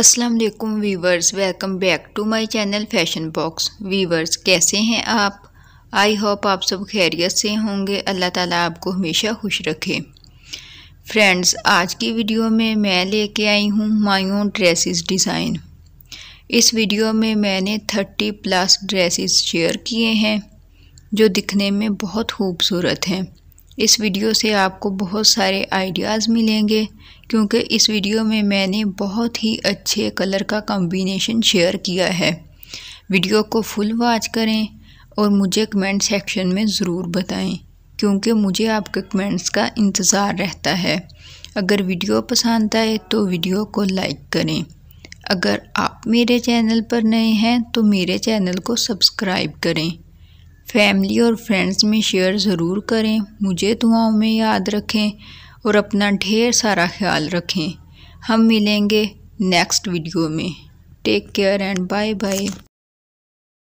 अस्सलाम वालेकुम viewers welcome back to my channel fashion box viewers कैसे हैं आप आई होप आप सब खैरियत से होंगे अल्लाह ताला आपको हमेशा खुश रखे फ्रेंड्स आज की वीडियो में मैं लेके आई हूँ मायूं ड्रेसेस डिज़ाइन इस वीडियो में मैंने थर्टी प्लस ड्रेसेस शेयर किए हैं जो दिखने में बहुत खूबसूरत हैं इस वीडियो से आपको बहुत सारे आइडियाज़ मिलेंगे क्योंकि इस वीडियो में मैंने बहुत ही अच्छे कलर का कॉम्बिनेशन शेयर किया है वीडियो को फुल वॉच करें और मुझे कमेंट सेक्शन में ज़रूर बताएं क्योंकि मुझे आपके कमेंट्स का इंतज़ार रहता है अगर वीडियो पसंद आए तो वीडियो को लाइक करें अगर आप मेरे चैनल पर नए हैं तो मेरे चैनल को सब्सक्राइब करें फैमिली और फ्रेंड्स में शेयर ज़रूर करें मुझे दुआओं में याद रखें और अपना ढेर सारा ख्याल रखें हम मिलेंगे नेक्स्ट वीडियो में take care and bye bye